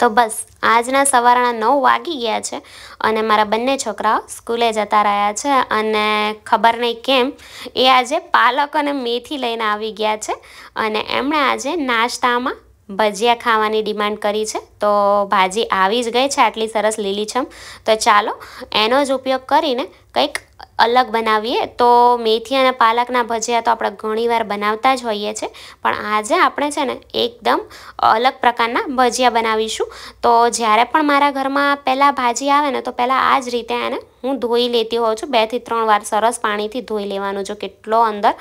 તો બસ આજના સવારના નવ વાગી ગયા છે અને મારા બંને છોકરાઓ સ્કૂલે જતા રહ્યા છે અને ખબર નહીં કેમ એ આજે પાલક અને મેથી લઈને આવી ગયા છે અને એમણે આજે નાસ્તામાં ભજીયા ખાવાની ડિમાન્ડ કરી છે તો ભાજી આવી જ ગઈ છે આટલી સરસ લીલીછમ તો ચાલો એનો જ ઉપયોગ કરીને કંઈક અલગ બનાવીએ તો મેથી અને પાલકના ભજીયા તો આપણે ઘણીવાર બનાવતા જ હોઈએ છીએ પણ આજે આપણે છે ને એકદમ અલગ પ્રકારના ભજીયા બનાવીશું તો જ્યારે પણ મારા ઘરમાં પહેલાં ભાજી આવે ને તો પહેલાં આ જ રીતે એને હું ધોઈ લેતી હોઉં છું બેથી ત્રણ વાર સરસ પાણીથી ધોઈ લેવાનું જો કેટલો અંદર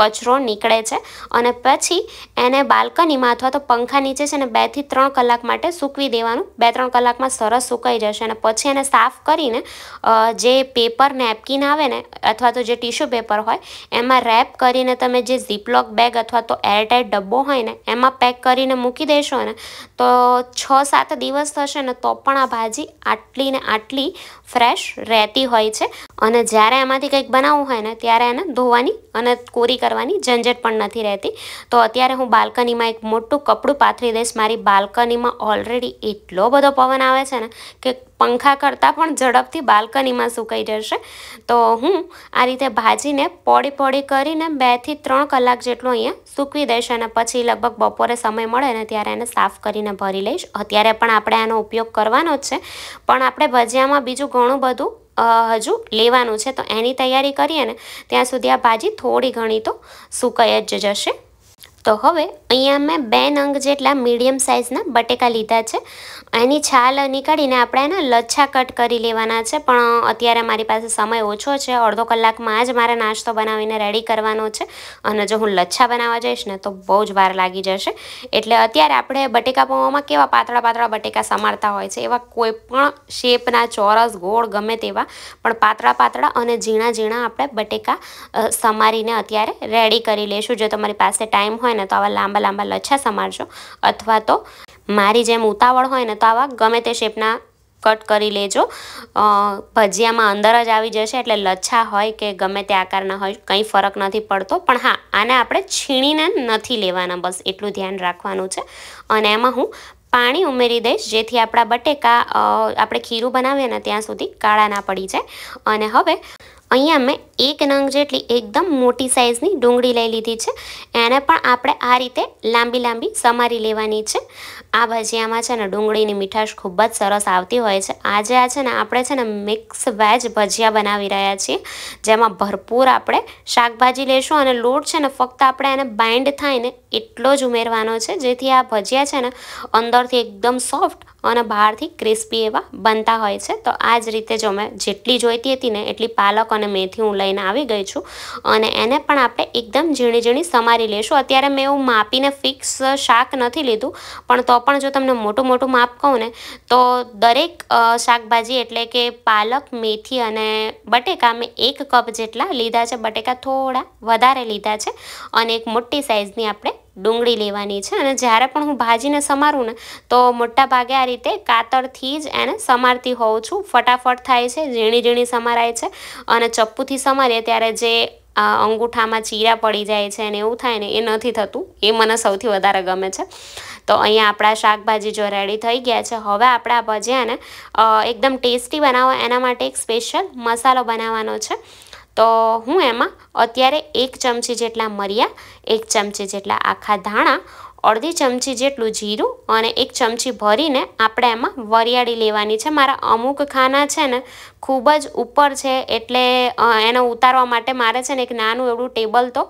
કચરો નીકળે છે અને પછી એને બાલ્કનીમાં અથવા તો પંખા નીચે છે ને બેથી ત્રણ કલાક માટે સૂકવી દેવાનું બે ત્રણ કલાકમાં સરસ સુકાઈ જશે અને પછી એને સાફ કરીને જે પેપર નેપકિન આવે ને અથવા તો જે ટીશ્યુ પેપર હોય એમાં રેપ કરીને તમે જે ઝીપલોક બેગ અથવા તો એરટાઈટ ડબ્બો હોય ને એમાં પેક કરીને મૂકી દેશો ને તો છ સાત દિવસ થશે ને તો પણ આ ભાજી આટલી ને આટલી ફ્રેશ રહે ব্যতি হয়েছে અને જ્યારે એમાંથી કંઈક બનાવવું હોય ને ત્યારે એને ધોવાની અને કોરી કરવાની ઝંઝટ પણ નથી રહેતી તો અત્યારે હું બાલ્કનીમાં એક મોટું કપડું પાથરી દઈશ મારી બાલ્કનીમાં ઓલરેડી એટલો બધો પવન આવે છે ને કે પંખા કરતાં પણ ઝડપથી બાલ્કનીમાં સુકાઈ જશે તો હું આ રીતે ભાજીને પોડી પોડી કરીને બેથી ત્રણ કલાક જેટલું અહીંયા સૂકવી દઈશ અને પછી લગભગ બપોરે સમય મળે ને ત્યારે એને સાફ કરીને ભરી લઈશ અત્યારે પણ આપણે આનો ઉપયોગ કરવાનો જ છે પણ આપણે ભજીયામાં બીજું ઘણું બધું હજુ લેવા લેવાનું છે તો એની તૈયારી કરીએ ને ત્યાં સુધી આ ભાજી થોડી ઘણી તો સુકાઈ જ જશે તો હવે અહીંયા મેં બે નંગ જેટલા મીડિયમ સાઇઝના બટેકા લીધા છે એની છાલ નીકાળીને આપણે એના લચ્છા કટ કરી લેવાના છે પણ અત્યારે મારી પાસે સમય ઓછો છે અડધો કલાકમાં જ મારે નાસ્તો બનાવીને રેડી કરવાનો છે અને જો હું લચ્છા બનાવવા જઈશ ને તો બહુ જ વાર લાગી જશે એટલે અત્યારે આપણે બટેકા પૌવામાં કેવા પાતળા પાતળા બટેકા સમારતા હોય છે એવા કોઈ પણ શેપના ચોરસ ગોળ ગમે તેવા પણ પાતળા પાતળા અને ઝીણા ઝીણા આપણે બટેકા સમારીને અત્યારે રેડી કરી લઈશું જો તમારી પાસે ટાઈમ હોય હોય ને તો આવા લાંબા લાંબા લચ્છા સમારજો અથવા તો મારી જેમ ઉતાવળ હોય ને તો આવા ગમે તે શેપના કટ કરી લેજો ભજીયામાં અંદર જ આવી જશે એટલે લચ્છા હોય કે ગમે તે આકારના હોય કંઈ ફરક નથી પડતો પણ હા આને આપણે છીણીને નથી લેવાના બસ એટલું ધ્યાન રાખવાનું છે અને એમાં હું પાણી ઉમેરી દઈશ જેથી આપણા બટેકા આપણે ખીરું બનાવીએ ને ત્યાં સુધી કાળા ના પડી જાય અને હવે અહીંયા મેં એક નંગ જેટલી એકદમ મોટી સાઇઝની ડુંગળી લઈ લીધી છે એને પણ આપણે આ રીતે લાંબી લાંબી સમારી લેવાની છે આ ભજીયામાં છે ને ડુંગળીની મીઠાશ ખૂબ જ સરસ આવતી હોય છે આજે આ છે ને આપણે છે ને મિક્સ વેજ ભજીયા બનાવી રહ્યા છીએ જેમાં ભરપૂર આપણે શાકભાજી લેશું અને લોટ છે ને ફક્ત આપણે એને બાઇન્ડ થાય ને એટલો જ ઉમેરવાનો છે જેથી આ ભજીયા છે ને અંદરથી એકદમ સોફ્ટ અને બહારથી ક્રિસ્પી એવા બનતા હોય છે તો આ જ રીતે જો મેં જેટલી જોઈતી હતી ને એટલી પાલક અને મેથી હું લઈને આવી ગઈ છું અને એને પણ આપણે એકદમ ઝીણી ઝીણી સમારી લેશું અત્યારે મેં એવું માપીને ફિક્સ શાક નથી લીધું પણ તો પણ જો તમને મોટું મોટું માપ કહું ને તો દરેક શાકભાજી એટલે કે પાલક મેથી અને બટેકા મેં એક કપ જેટલા લીધા છે બટેકા થોડા વધારે લીધા છે અને એક મોટી સાઇઝની આપણે ડુંગળી લેવાની છે અને જ્યારે પણ હું ભાજીને સમારું ને તો મોટાભાગે આ રીતે કાતરથી જ એને સમારતી હોઉં છું ફટાફટ થાય છે ઝીણી ઝીણી સમારાય છે અને ચપ્પુથી સમારીએ ત્યારે જે અંગૂઠામાં ચીરા પડી જાય છે અને એવું થાય ને એ નથી થતું એ મને સૌથી વધારે ગમે છે તો અહીંયા આપણા શાકભાજી જો રેડી થઈ ગયા છે હવે આપણા આ ભજીયાને એકદમ ટેસ્ટી બનાવવા એના માટે એક સ્પેશિયલ મસાલો બનાવવાનો છે તો હું એમાં અત્યારે એક ચમચી જેટલા મરિયા એક ચમચી જેટલા આખા ધાણા અડધી ચમચી જેટલું જીરું અને એક ચમચી ભરીને આપણે એમાં વરિયાળી લેવાની છે મારા અમુક ખાના છે ને ખૂબ જ ઉપર છે એટલે એને ઉતારવા માટે મારે છે ને એક નાનું એવડું ટેબલ તો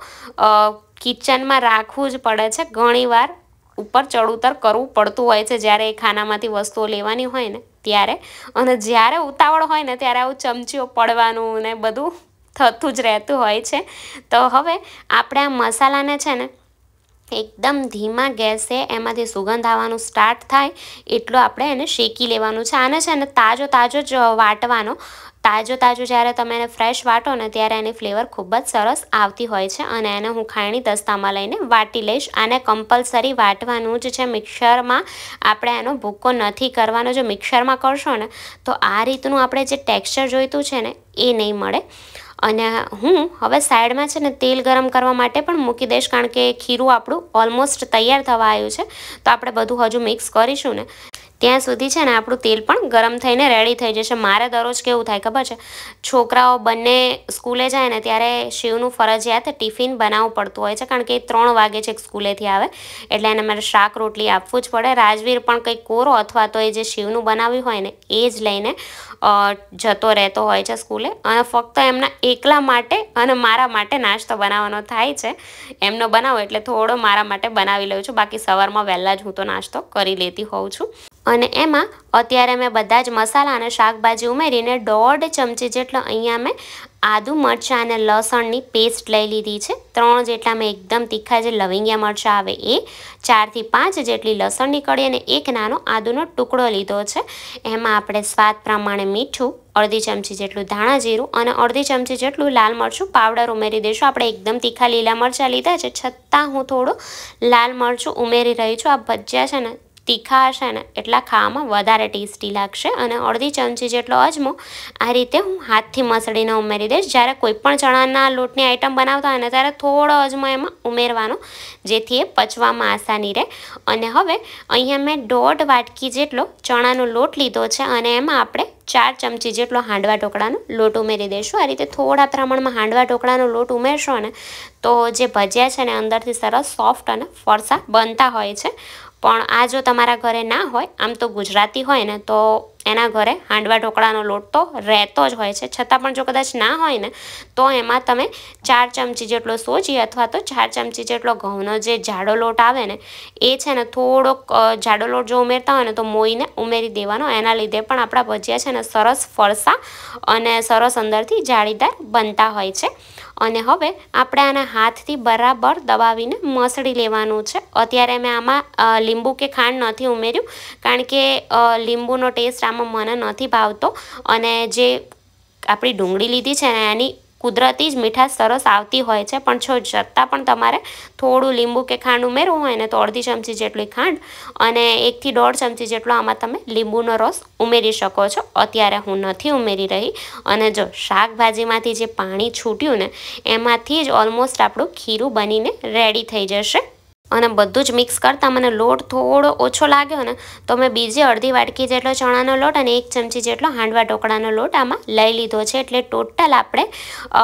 કિચનમાં રાખવું જ પડે છે ઘણીવાર ઉપર ચડઉતર કરવું પડતું હોય છે જ્યારે એ ખાનામાંથી વસ્તુઓ લેવાની હોય ને ત્યારે અને જ્યારે ઉતાવળ હોય ને ત્યારે આવું ચમચીઓ પડવાનું ને બધું થતું જ રહેતું હોય છે તો હવે આપણે આ મસાલાને છે ને એકદમ ધીમા ગેસે એમાંથી સુગંધ આવવાનું સ્ટાર્ટ થાય એટલો આપણે એને શેકી લેવાનું છે આને છે ને તાજો તાજો જ વાટવાનો તાજો તાજો જ્યારે તમે એને ફ્રેશ વાટો ને ત્યારે એની ફ્લેવર ખૂબ જ સરસ આવતી હોય છે અને એને હું ખાયણી દસ્તામાં લઈને વાટી લઈશ આને કમ્પલસરી વાટવાનું જ છે મિક્સરમાં આપણે એનો ભૂકો નથી કરવાનો જો મિક્સરમાં કરશો ને તો આ રીતનું આપણે જે ટેક્સચર જોઈતું છે ને એ નહીં મળે અને હું હવે સાઈડમાં છે ને તેલ ગરમ કરવા માટે પણ મૂકી દઈશ કારણ કે ખીરું આપણું ઓલમોસ્ટ તૈયાર થવા આવ્યું છે તો આપણે બધું હજુ મિક્સ કરીશું ને ત્યાં સુધી છે ને આપણું તેલ પણ ગરમ થઈને રેડી થઈ જશે મારે દરરોજ કેવું થાય ખબર છે છોકરાઓ બંને સ્કૂલે જાય ને ત્યારે શિવનું ફરજિયાત ટિફિન બનાવવું પડતું હોય છે કારણ કે એ ત્રણ વાગે છે સ્કૂલેથી આવે એટલે એને મારે શાક રોટલી આપવું જ પડે રાજવીર પણ કંઈક કોરો અથવા તો એ જે શિવનું બનાવ્યું હોય ને એ જ લઈને જતો રહેતો હોય છે સ્કૂલે અને ફક્ત એમના એકલા માટે અને મારા માટે નાસ્તો બનાવવાનો થાય છે એમનો બનાવો એટલે થોડો મારા માટે બનાવી લઉં છું બાકી સવારમાં વહેલા જ હું તો નાસ્તો કરી લેતી હોઉં છું અને એમાં અત્યારે મેં બધા જ મસાલા અને શાકભાજી ઉમેરીને દોઢ ચમચી જેટલો અહીંયા મેં આદું મરચાં અને લસણની પેસ્ટ લઈ લીધી છે ત્રણ જેટલા મેં એકદમ તીખા જે લવિંગિયા મરચાં આવે એ ચારથી પાંચ જેટલી લસણની કળી અને એક નાનો આદુનો ટુકડો લીધો છે એમાં આપણે સ્વાદ પ્રમાણે મીઠું અડધી ચમચી જેટલું ધાણા જીરું અને અડધી ચમચી જેટલું લાલ મરચું પાવડર ઉમેરી દઈશું આપણે એકદમ તીખા લીલા મરચાં લીધા છે છતાં હું થોડું લાલ મરચું ઉમેરી રહી છું આ ભજીયા છે ને તીખા હશે ને એટલા ખાવામાં વધારે ટેસ્ટી લાગશે અને અડધી ચમચી જેટલો અજમો આ રીતે હું હાથથી મસળીને ઉમેરી દઈશ જ્યારે કોઈપણ ચણાના લોટની આઈટમ બનાવતા હોય ને ત્યારે થોડો અજમો એમાં ઉમેરવાનો જેથી એ પચવામાં આસાની રહે અને હવે અહીંયા મેં દોઢ વાટકી જેટલો ચણાનો લોટ લીધો છે અને એમાં આપણે ચાર ચમચી જેટલો હાંડવા ઢોકળાનો લોટ ઉમેરી દઈશું આ રીતે થોડા પ્રમાણમાં હાંડવા ઢોકળાનો લોટ ઉમેરશો ને તો જે ભજીયા છે ને અંદરથી સરસ સોફ્ટ અને ફરસા બનતા હોય છે પણ આ જો તમારા ઘરે ના હોય આમ તો ગુજરાતી હોય ને તો એના ઘરે હાંડવા ઢોકળાનો લોટ તો રહેતો જ હોય છે છતાં પણ જો કદાચ ના હોય ને તો એમાં તમે ચાર ચમચી જેટલો સોજી અથવા તો ચાર ચમચી જેટલો ઘઉંનો જે જાડો લોટ આવે ને એ છે ને થોડોક જાડો લોટ જો ઉમેરતા હોય ને તો મોઈને ઉમેરી દેવાનો એના લીધે પણ આપણા ભજીયા છે ને સરસ ફરસા અને સરસ અંદરથી જાળીદાર બનતા હોય છે અને હવે આપણે આના હાથથી બરાબર દબાવીને મસળી લેવાનું છે અત્યારે મેં આમાં લીંબુ કે ખાંડ નથી ઉમેર્યું કારણ કે લીંબુનો ટેસ્ટ આમાં મને નથી ભાવતો અને જે આપણી ડુંગળી લીધી છે ને એની કુદરતી જ મીઠાશ સરસ આવતી હોય છે પણ છો છતાં પણ તમારે થોડું લીંબુ કે ખાંડ ઉમેરવું હોય ને તો અડધી ચમચી જેટલી ખાંડ અને એકથી દોઢ ચમચી જેટલો આમાં તમે લીંબુનો રસ ઉમેરી શકો છો અત્યારે હું નથી ઉમેરી રહી અને જો શાકભાજીમાંથી જે પાણી છૂટ્યું ને એમાંથી જ ઓલમોસ્ટ આપણું ખીરું બનીને રેડી થઈ જશે અને બધું જ મિક્સ કરતાં મને લોટ થોડો ઓછો લાગ્યો ને તો મેં બીજી અડધી વાટકી જેટલો ચણાનો લોટ અને એક ચમચી જેટલો હાંડવા ઢોકળાનો લોટ આમાં લઈ લીધો છે એટલે ટોટલ આપણે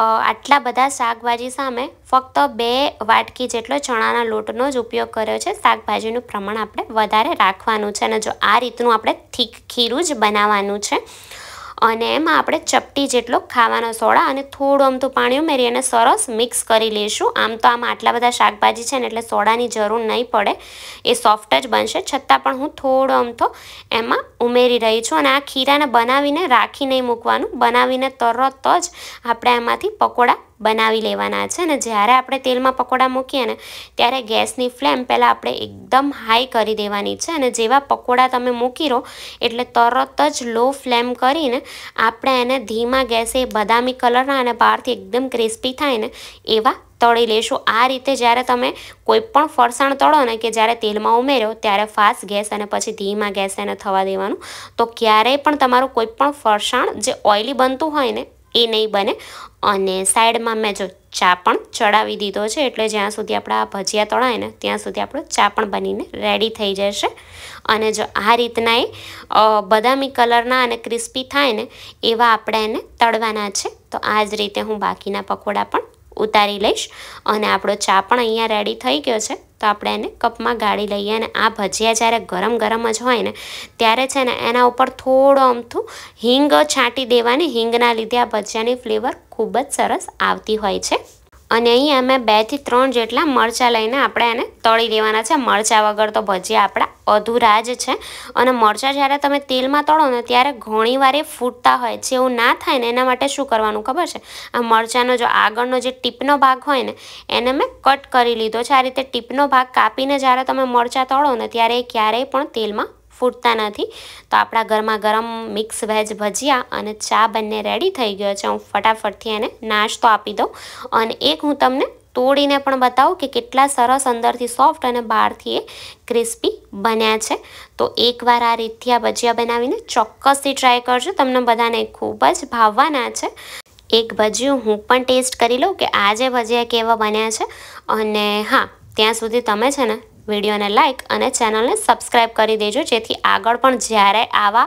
આટલા બધા શાકભાજી સામે ફક્ત બે વાટકી જેટલો ચણાના લોટનો જ ઉપયોગ કર્યો છે શાકભાજીનું પ્રમાણ આપણે વધારે રાખવાનું છે અને જો આ રીતનું આપણે થીક ખીરું જ બનાવવાનું છે અને એમાં આપણે ચપટી જેટલો ખાવાનો સોડા અને થોડું અમથું પાણી ઉમેરી અને સરસ મિક્સ કરી લઈશું આમ તો આમાં આટલા બધા શાકભાજી છે ને એટલે સોડાની જરૂર નહીં પડે એ સોફ્ટ જ બનશે છતાં પણ હું થોડો અમથો એમાં ઉમેરી રહી છું અને આ ખીરાને બનાવીને રાખી નહીં મૂકવાનું બનાવીને તરત જ આપણે એમાંથી પકોડા બનાવી લેવાના છે ને જ્યારે આપણે તેલમાં પકોડા મૂકીએ ને ત્યારે ગેસની ફ્લેમ પહેલાં આપણે એકદમ હાઈ કરી દેવાની છે અને જેવા પકોડા તમે મૂકી રહો એટલે તરત જ લો ફ્લેમ કરીને આપણે એને ધીમા ગેસે બદામી કલરના અને બહારથી એકદમ ક્રિસ્પી થાય ને એવા તળી લેશું આ રીતે જ્યારે તમે કોઈ પણ ફરસાણ તળો ને કે જ્યારે તેલમાં ઉમેરો ત્યારે ફાસ્ટ ગેસ અને પછી ધીમા ગેસ એને થવા દેવાનું તો ક્યારેય પણ તમારું કોઈ પણ ફરસાણ જે ઓઇલી બનતું હોય ને એ નહીં બને અને સાઈડમાં મેં જો ચા પણ ચડાવી દીધો છે એટલે જ્યાં સુધી આપણા ભજીયા તળાય ને ત્યાં સુધી આપણો ચા પણ બનીને રેડી થઈ જશે અને જો આ રીતના એ બદામી કલરના અને ક્રિસ્પી થાય ને એવા આપણે એને તળવાના છે તો આ જ રીતે હું બાકીના પકોડા પણ ઉતારી લઈશ અને આપણો ચા પણ અહીંયા રેડી થઈ ગયો છે તો આપણે એને કપમાં ગાળી લઈએ અને આ ભજીયા જ્યારે ગરમ ગરમ જ હોય ને ત્યારે છે ને એના ઉપર થોડો અમથું હિંગ છાંટી દેવાની હિંગના લીધે આ ભજીયાની ફ્લેવર ખૂબ જ સરસ આવતી હોય છે અને અહીંયા મેં બેથી ત્રણ જેટલા મરચાં લઈને આપણે એને તળી દેવાના છે મરચાં વગર તો ભજીયા આપણા અધૂરા જ છે અને મરચાં જ્યારે તમે તેલમાં તળો ને ત્યારે ઘણીવાર એ ફૂટતા હોય છે એવું ના થાય ને એના માટે શું કરવાનું ખબર છે આ મરચાંનો જો આગળનો જે ટીપનો ભાગ હોય ને એને મેં કટ કરી લીધો છે આ રીતે ટીપનો ભાગ કાપીને જ્યારે તમે મરચાં તળો ને ત્યારે એ ક્યારેય પણ તેલમાં ફૂટતા નથી તો આપણા ઘરમાં ગરમ મિક્સ વેજ ભજીયા અને ચા બંને રેડી થઈ ગયો છે હું ફટાફટથી એને નાસ્તો આપી દઉં અને એક હું તમને તોડીને પણ બતાવું કે કેટલા સરસ અંદરથી સોફ્ટ અને બહારથી એ ક્રિસ્પી બન્યા છે તો એકવાર આ રીતથી આ ભજીયા બનાવીને ચોક્કસથી ટ્રાય કરજો તમને બધાને ખૂબ જ ભાવવાના છે એક ભજીયું હું પણ ટેસ્ટ કરી લઉં કે આજે ભજીયા કેવા બન્યા છે અને હા ત્યાં સુધી તમે છે ને વિડીયોને લાઇક અને ચેનલને સબસ્ક્રાઈબ કરી દેજો જેથી આગળ પણ જ્યારે આવા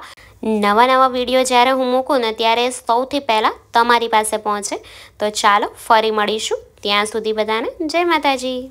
નવા નવા વિડીયો જ્યારે હું મૂકું ને ત્યારે સૌથી પહેલાં તમારી પાસે પહોંચે તો ચાલો ફરી મળીશું ત્યાં સુધી બધાને જય માતાજી